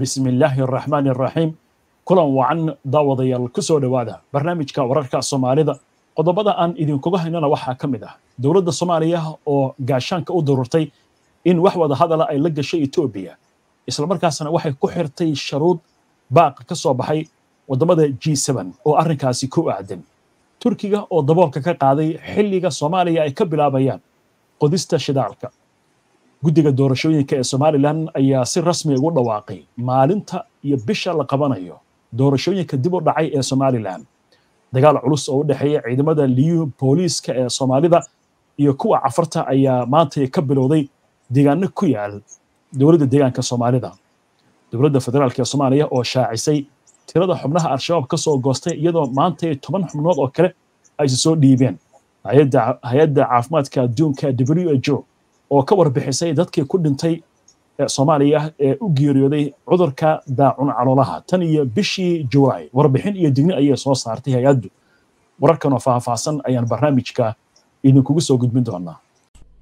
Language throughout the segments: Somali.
bismi illaahi araxmaani araxiim kulan wacan daawadayaal ku soo dhowaada barnaamijka wararka soomaalida qodobada aan idinkuga haynana waxaa ka mid ah dowladda soomaaliya oo gaashaanka u dururtay in wax wada hadala ah ay la gashay etoobiya islamarkaasna waxay ku xirtay sharuud baaqa ka soo baxay waddamada g n oo arrinkaasi ku aadan turkiga oo daboolka ka qaaday xilliga soomaaliya ay ka bilaabayaan qodista shidaalka guddiga doorashooyinka ee somalilan ayaa si rasmi ugu dhawaaqay maalinta iyo bisha la qabanayo doorashooyinka dib u dhacay ee somalilan dagaal culus oo u dhexeeya ciidamada liyu booliiska ee soomaalida iyo kuwa cafarta ayaa maantay ka bilowday deegaano ku yaal dowladda deegaanka soomaalida dowladda federaalk ee soomaaliya oo shaacisay tirada xubnaha al-shabaab ka soo goostay iyadoo maantay toban xubnood oo kale ayse soo dhiibeen hay-adda caafimaadka adduunka w h o oo ka warbixisay dadkii ku dhintay ee soomaaliya ee u geeriyooday cudurka daacun calolaha tan iyo bishii juulaay warbixin iyo digni ayay soo saartay hay-addu wararkan oo faahfaahsan ayaan barnaamijka idinkugu soo gudbin doonaa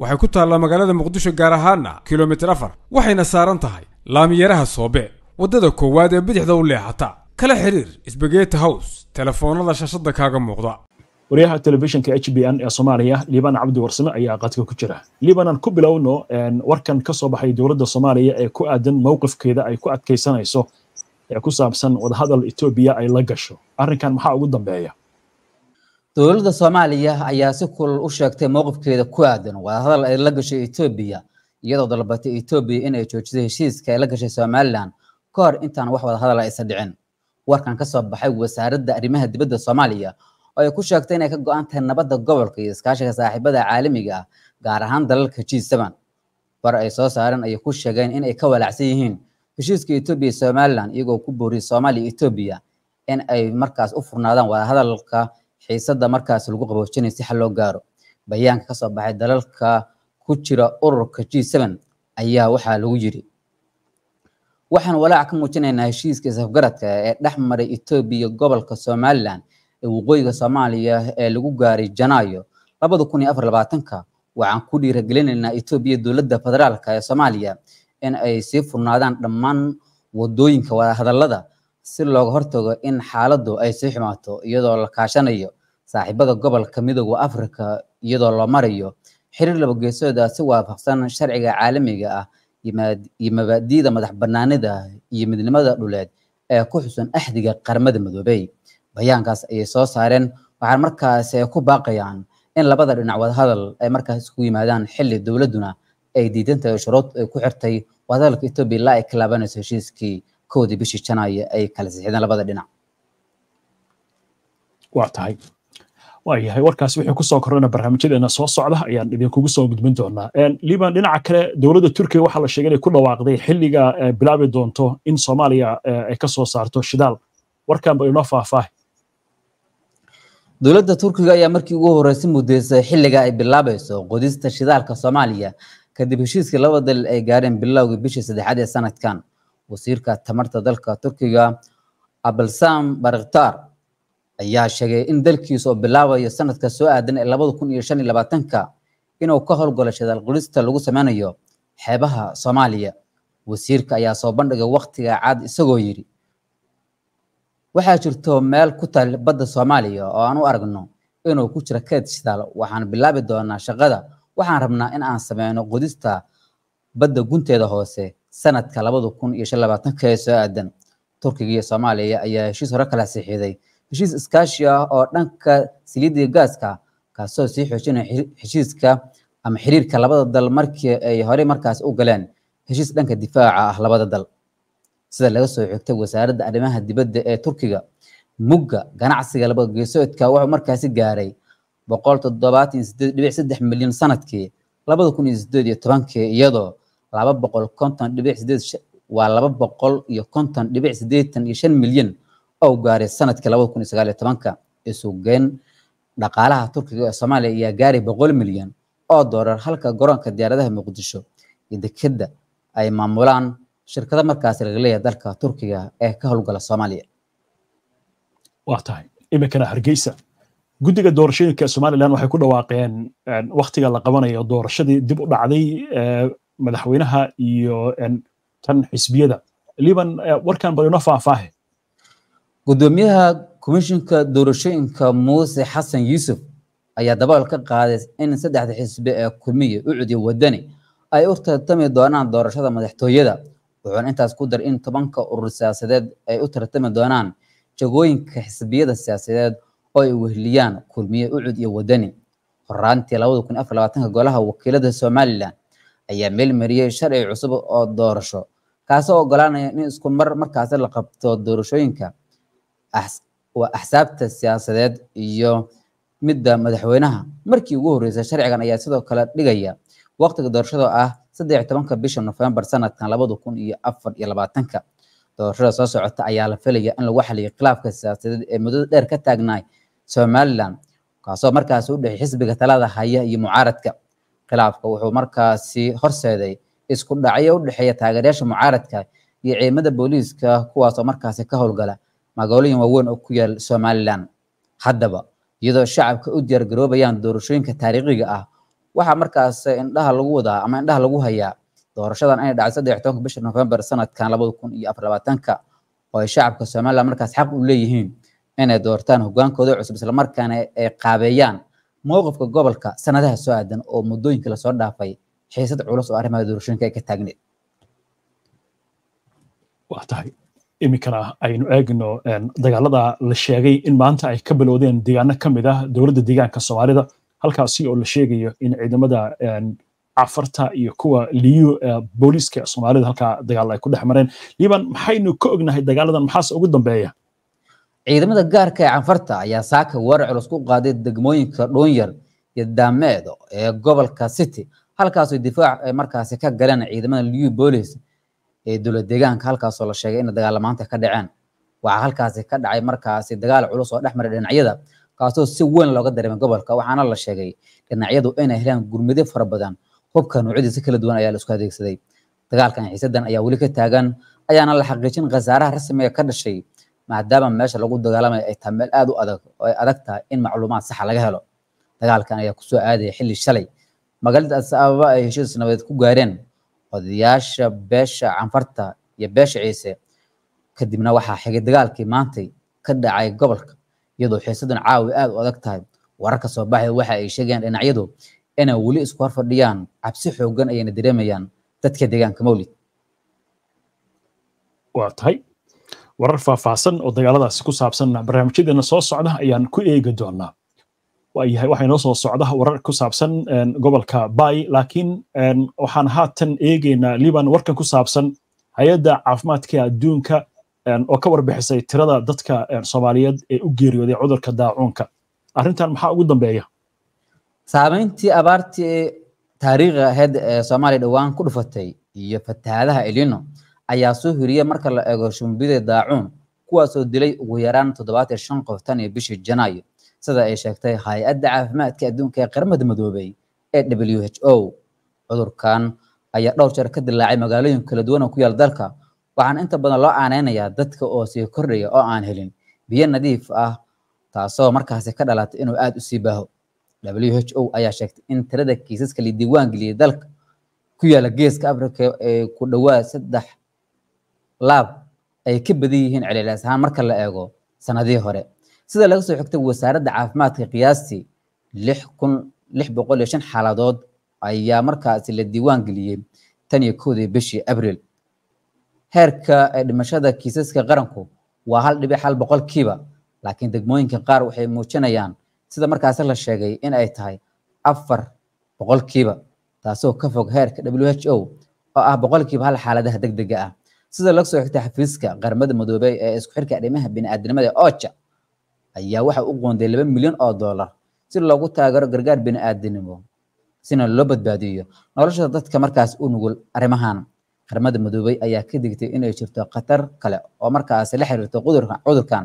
waxay ku taallaa magaalada muqdisho gaar ahaana kilomitir afar waxayna saaran tahay laamiyaraha soobe waddada koowaad ee bidixda u leexata kala xiriir sbageti hows telefoonada shashada kaaga muuqda waryaha telefishinka h b n ee soomaaliya liibaan cabdi warsame ayaa qadka ku jira liibanan ku bilowno warkan kasoo baxay dowladda soomaaliya ee ku aadan mowqifkeeda ay ku adkaysanayso ee ku saabsan wadahadal etoobiya ay la gasho arrinkan maxaa ugu dambeeya dowladda soomaaliya ayaa si kulal u sheegtay mowqifkeeda ku aadan wadahadal ay la gashay etoobiya iyadoo dalbatay etoobiya in ay joojiso heshiiska ay la gashay somalilan ka hor intaan wax wadahadal aysan dhicin warkan ka soo baxay wasaaradda arrimaha dibadda soomaaliya oo ay ku sheegtay inay ka go-an tahay nabadda gobolka iyo iskaashiga saaxiibada caalamiga ah gaar ahaan dalalka g7 war ay soo saareen ayay ku sheegeen in ay ka walaacsan yihiin heshiiska etoobiya somalilan iyagoo ku booriyay soomaaliya etoobiya in ay markaas u furnaadaan wadahadalka xiisadda markaas lagu qaboojinayo si xal loo gaaro bayaanka kasoo baxay dalalka ku jira ururka g n ayaa waxaa lagu yiri waxaan walaac ka muujinaynaa heshiiska isafgaradka ee dhex maray etoobiya gobolka somalilan ee waqooyiga soomaaliya ee lagu gaaray janaayo labada kun iyo afar labaatanka waxaan ku dhiiragelinaynaa etoobiya dowladda federaalka ee soomaaliya in ay sii furnaadaan dhammaan wadooyinka wadahadallada si looga hortago in xaaladdu ay sii xumaato iyadoo la kaashanayo saaxiibada gobolka midooda afrika iyadoo loo marayo xiriir labageesooda si waafaqsan sharciga caalamiga ah iyo mabaadiida madax bannaanida iyo midnimada dhuleed ee ku xusan axdiga qaramada midoobey bayaankaas ayay soo saareen waxaan markaas ku baaqayaan in labada dhinac wadahadal ay markaas isku yimaadaan xilli dowladduna ay diidantahay shuruud ay ku xirtay wadahadalka etoobiya la ay ka heshiiskii kowdii bishii janaayo ay kala sixideen labada dhinac waa tahay waayahay warkaas wixii kusoo korana barnaamijyadeena soo socda ayaan idinkugu soo gudbin doonaa liban dhinaca kale dowladda turkiga waxaa la sheegay inay ku dhawaaqday xilliga bilaabi doonto in soomaaliya ay kasoo saarto shidaal warkan ba inoo faahfaahi dowladda turkiga ayaa markii ugu horeysa mudeysay xilliga ay bilaabayso qodista shidaalka soomaaliya kadib heshiiskii laba dal ay gaareen bilowgii bishii saddexaad ee sanadkan wasiirka tamarta dalka turkiga abelsam baraktar ayaa sheegay in dalkiisa oo bilaabaya sanadka soo aadan ee labada kun iyo shan iyo labaatanka inuu ka howlgalo shadaalqurista lagu sameynayo xeebaha soomaaliya wasiirka ayaa soo bandhigay waktiga caad isagoo yidhi waxaa jirto meel ku taal badda soomaaliya oo aan u aragno inuu ku jiro keed shidaal waxaan bilaabi doonaa shaqada waxaan rabnaa in aan sameyno qodista badda gunteeda hoose sanadka labada kun iyo shan labaatanka ee soo aadan turkiga iyo soomaaliya ayaa heshiis hore kala sixiiday heshiis iskaashi ah oo dhanka saliidda gaaska kaasoo sii xoojinaya heshiiska ama xiriirka labada dal markii ay horey markaas u galeen heshiis dhanka difaaca ah labada dal sida laga soo xigtay wasaaradda arrimaha dibadda ee turkiga mugga ganacsiga labada wuxuu markaasi gaaray boqol toddobaatan sideed siddeed dhibic saddex milyan sanadkii labada kun iyo siddeed iyo tobankii iyadoo laba boqol konton dhibic sideed waa laba boqol iyo konton dhibic sideetan iyo shan milyan oo gaaray sanadkii labada kun iyo sagaal iyo tobanka isugeyn dhaqaalaha turkiga ee soomaaliya ayaa gaaray boqol milyan oo doolar halka garoonka diyaaradaha muqdisho iyo dekeda ay maamulaan shirkada markaasi lagaleeya dalka turkiga ee ka howlgala soomaaliya waa tahay iminkana hargeysa guddiga doorashooyinka somalilan waxay ku dhawaaqeen eh, wakhtiga la qabanayo doorashadii dib u dhacday eh, madaxweynaha iyo tan xisbiyada liban eh, warkan bal inoo faahfaahe gudoomiyaha komishinka doorashooyinka muuse xasan yuusuf ayaa dabagal ka qaaday in saddexda xisbi ee kulmiya ucud iyo wadani ay u tartami doonaan doorashada madaxtooyada wuxuuna intaas ku dar in tobanka urur siyaasadeed ay u tartami doonaan jagooyinka xisbiyada siyaasadeed oo ay weheliyaan kulmiye ucud iyo wadani horaantii labada kun afar labaatanka golaha wakiilada somalilan ayaa meelmariyey sharci cusub oo doorasho kaasoo ogolaanaya in isku mar markaasi la qabto doorashooyinka axsaabta siyaasadeed iyo midda madaxweynaha markii ugu horreysay sharcigan ayaa sidoo kale dhigaya waqtiga doorashada ah saddex tobanka bisha nofembar sanadkan labada kun iyo afar iyo labaatanka doorashada soo socota ayaa la filaya in lagu xaliyo khilaafka siyaasadeed ee muddada dheer ka taagnaay somalilan kaasoo markaasi u dhexay xisbiga talada haya iyo mucaaradka khilaafka wuxuu markaasi horseeday isku dhacyo u dhexeeya taageerayaasha mucaaradka iyo ciidamada booliiska kuwaasoo markaasi ka howlgala magaalooyin waaweyn oo ku yaal somalilan haddaba iyadoo shacabka u diyaar garoobayaan doorashooyinka taariikhiga ah waxaa markaas indhaha lagu wadaa ama indhaha lagu hayaa doorashadan inay dhacay saddex tobanka bisha November sanadkan labada kun iyo afar labaatanka oo ay shacabka somalilan markaas xaq u leeyihiin inay doortaan hoggaankooda cusub islamarkaana ay qaabeeyaan mowqifka gobolka sanadaha soo aadan oo muddooyinkii lasoo dhaafay xiisad culus oo arrimaha doorashooyinka ay ka taagneed waa tahay iminkana aynu eegno dagaalada la sheegay in maanta ay ka bilowdeen deegaano ka mid ah dowladda deegaanka soomaalida halkaasi oo la sheegayo in ciidamada cafarta iyo kuwa liyu e, booliiska soomaalida halkaa dagaal ay ku dhex mareen liban maxaynu ka ognahay dagaaladan maxaase ugu dambeeya ciidamada gaarka ee canfarta ayaa saaka weerar culus ku qaaday degmooyinka dhoonyar iyo daameedo ee gobolka city halkaasoo difaac ay eh, markaasi ka galeen ciidamada liu bolis ee dowlad deegaanka halkaasoo la sheegay inay dagaalamaanta ka dhaceen waxaa halkaasi ka dhacay markaasi dagaal culus oo dhex maray dhinacyada kaasoo si weyn looga dareemay gobolka waxaana la sheegay dhinacyadu inay heleen gurmado fara badan hubka noocyadiisa kala duwan ayaa la isku adeegsaday dagaalkan xiisadan ayaa weli ka taagan ayaana la xaqiijin khasaaraha rasmiga ka dhashay maadaama meesha lagu dagaalamayo ay tahay meel aad u adag oo ay adag tahay in macluumaad saxa laga helo dagaalkan ayaa kusoo aadaya xilli shalay magaalada addis ababa ay heshiis nabadeed ku gaareen odayaasha beesha canfarta iyo beesha ciise kadibna waxaa xigay dagaalkii maantay ka dhacay gobolka iyadoo xiisadan caawi aad u adag tahay wararka soo baxay waxa ay sheegayaan dhinacyadu inay weli isku hor fadhiyaan cabsi xoogan ayayna dareemayaan dadka deegaanka mawlid waa tahay warar faahfaahsan oo dagaaladaasi ku saabsanna barnaamijyadeena soo socda ayaan ku eegi doonaa waxay noo soo socda warar ku saabsan gobolka bay laakiin waxaan haatan eegeynaa liban warkan ku saabsan hay-adda caafimaadka adduunka oo ka warbixisay tirada dadka soomaaliyeed ee u geeriyooday cudurka daacuunka arrintan maxaa ugu dambeeya saamayntii abaartii taariikhi ahayd ee soomaaliya dhowaan ku dhufatay iyo fatahaadaha elino ayaa soo horiyey marka la eego shumbide daacuun kuwaasoo dilay ugu yaraan toddobaatan shan qof tan iyo bishii janaayo sida ay sheegtay hay-adda caafimaadka adduunka ee qaramada madoobay ee w h o cudurkan ayaa dhowr jeer ka dilaacay magaalooyin kala duwan oo ku yaal dalka waxaan inta badan loo aaneynayaa dadka oo sii kordhaya oo aan helin biyo nadiif ah taasoo markaasi ka dhalatay inuu aada usii sii baaho w h o ayaa sheegtay in tirada kiisaska la diiwaan geliyay dalka ku yaala geeska africa ee ku dhawaad saddex laab ay ka badan yihiin celilaas ahaan marka la eego sanadihii hore sida laga soo xigtay wasaaradda caafimaadka qiyaastii lix kun lix boqol iyo shan xaaladood ayaa markaasi la diiwaan geliyey tan iyo kowdii bishii abril heerka dhimashada kiisaska qaranku waa hal dhibic hal boqolkiiba laakiin degmooyinka qaar waxay muujinayaan sida markaasi la sheegay in ay tahay afar boqolkiiba taasoo ka fog heerka w h o oo ah boqolkiiba hal xaaladaha degdega ah sida laga soo xigtay xafiiska qaramada madoobey ee isku xirka arrimaha bini'aadanimada oja ayaa waxa u qoonday laba milyan oo dollar si loogu taageero gargaar bini'aadanimo sina loo badbaadiyo nolosha dadka markaas u nugul arrimahan qaramada midoobey ayaa ka digtay inay jirto khatar kale oo markaasi la xiriirto cudurkan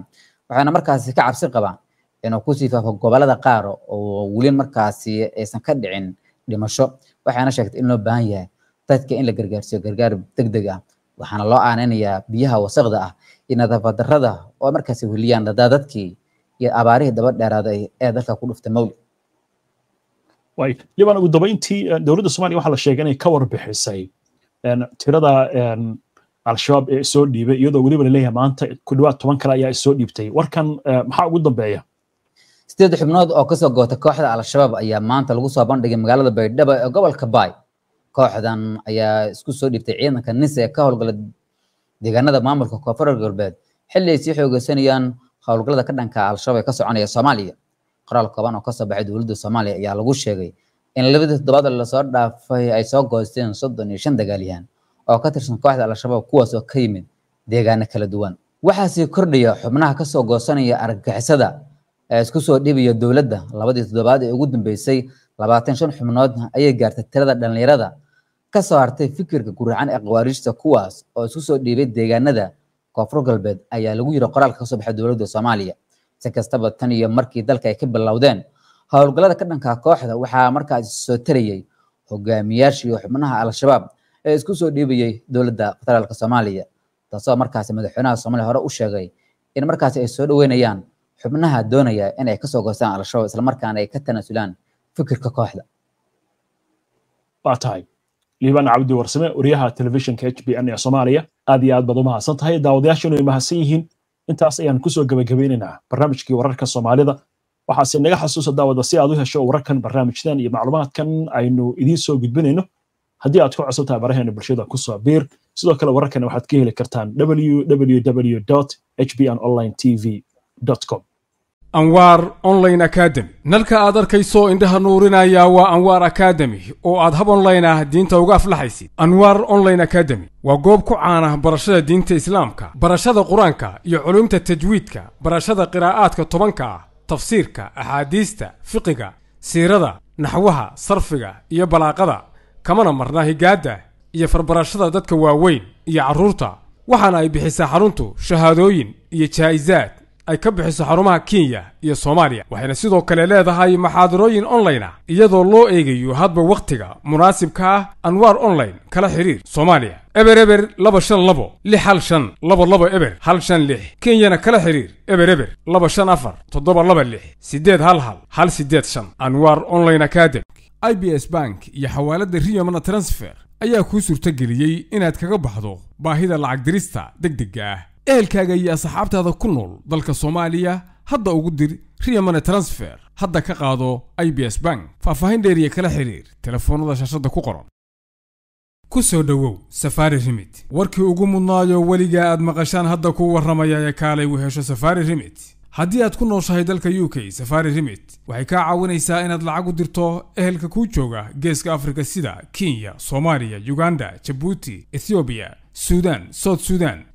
waxaana markaasi ka cabsi qabaan inuu kusii faafo gobolada qaar oo welin markaasi aysan ka dhicin dhimasho waxaana sheegtay in loo baahan yahay dadka in la gargaarsiyo gargaar degdeg ah waxaana loo aaneynayaa biyaha wasaqda ah iyo nadaafadarada oo markaasi weliyaan dadaadadkii iyo abaarihii daba dheeraaday ee dalka ku dhufta mawli liban ugu dambayntii eh, dowladda somalia waxaa la sheegay inay ka warbixisay eh, tirada eh, al-shabaab ee isoo dhiibay iyadoo weliba laleeyahay maanta ku dhawaad toban kale ayaa isoo dhiibtay warkan maxaa ugu dambeeya sideed xubnood oo kasoo goota kooxda al-shabaab ayaa maanta lagu soo bandhigay magaalada baydhabo ee gobolka baay kooxdan ayaa isku soo dhiibtay ciidanka nis ee ka howlgala deegaanada maamulka koonfuror galbeed xilli ay sii xoogeysanayaan howlgallada ka dhanka al-shabaab ee ka soconaya soomaaliya qoraal kooban oo kasoo baxay dowladda soomaaliya ayaa lagu sheegay in labadii toddobaad lasoo dhaafay ay soo goosteen soddon iyo shan dagaalyahan oo ka tirsan kooxda al-shabaab kuwaas oo ka yimid deegaano kala duwan waxaasii kordhaya xubnaha kasoo goosanaya argagixisada ee isku soo dhibaya dowladda labadii toddobaad ee ugu dambeysay labaatan shan xubnoodna ayay gaartay tirada dhallinyarada ka soo hartay fikirka guracan ee khawaarijta kuwaas oo isku soo dhiibay deegaanada koonfur galbeed ayaa lagu yiri qoraalka kasoo baxay dowladda soomaaliya si kastaba tan iyo markii dalka ay ka bilowdeen howlgallada ka dhanka kooxda waxaa markaas soo tarayay hogaamiyaashii xubnaha al-shabaab ee isku soo dhiibayay dowladda federaalk soomaaliya taasoo markaasi madaxweynaha soomaaliya hore u sheegay in markaasi ay soo dhaweynayaan xubnaha doonaya in ay kasoo goystaan al-shabaab islamarkaana ay ka tanaasulaan fikirka kooxda waa tahay liibaan cabdi warsame wariyaha telefishinka h b n ee soomaaliya aad iyo aad baad u mahadsan tahay daawadayaashin way mahadsan yihiin intaas ayaan kusoo gebagabeynaynaa barnaamijkii wararka soomaalida waxaase naga xasuusa daawada si aad u hesho wararkan barnaamijdan iyo macluumaadkan aynu idiin soo gudbinayno haddii aad ku cusubtahay baraheena bulshada kusoo biir sidoo kale wararkana waxaad ka heli kartaan www h b n online tv com anwaar online academy nalka aad arkayso indhaha nuurinaya waa anwaar akademi oo aad hab online ah diinta uga aflaxaysid anwaar online academy waa goob ku caana barashada diinta islaamka barashada qur-aanka iyo culumta tajwiidka barashada qiraa'aadka tobanka ah tafsiirka axaadiista fiqiga siirada naxwaha sarfiga iyo balaaqada kamana marna higaadda iyo farbarashada dadka waaweyn iyo carruurta waxaana ay bixisaa xaruntu shahaadooyin iyo jaa'isaad ay ka bixiso xarumaha kenya iyo soomaaliya waxayna sidoo kale leedahay maxaadarooyin online ah iyadoo loo eegayo hadba wakhtiga munaasibka ah anwar online kala xidhiir soomaaliya eber eber laba shan labo lix hal shan labo labo eber hal shan lix kenyana kala xidhiir eber eber laba shan afar toddoba laba lix siddeed hal hal hal siddeed shan anwar online academy i b s bank iyo xawaaladda riyomana transfer ayaa kuu suurtageliyey inaad kaga baxdo baahida lacag dirista deg dega ah ehelkaaga iyo asxaabtaada ku nool dalka soomaaliya hadda ugu dir riyamane transfer hadda ka qaado i b s bank faahfaahin dheeriya kala xiriir telefoonnada shaashadda ku qoran ku soo dhowow safaari rimit warkii ugu mudnaayo weligaa aad maqashaan hadda kuu warramaya ee kaalay uu hesho safaari rimit haddii aad ku nooshahay dalka u k safari rimit waxay kaa caawinaysaa inaad lacag u dirto ehelka kuu jooga geeska afrika sida kenya soomaaliya uganda jabuuti ethoobiya suudan south suudan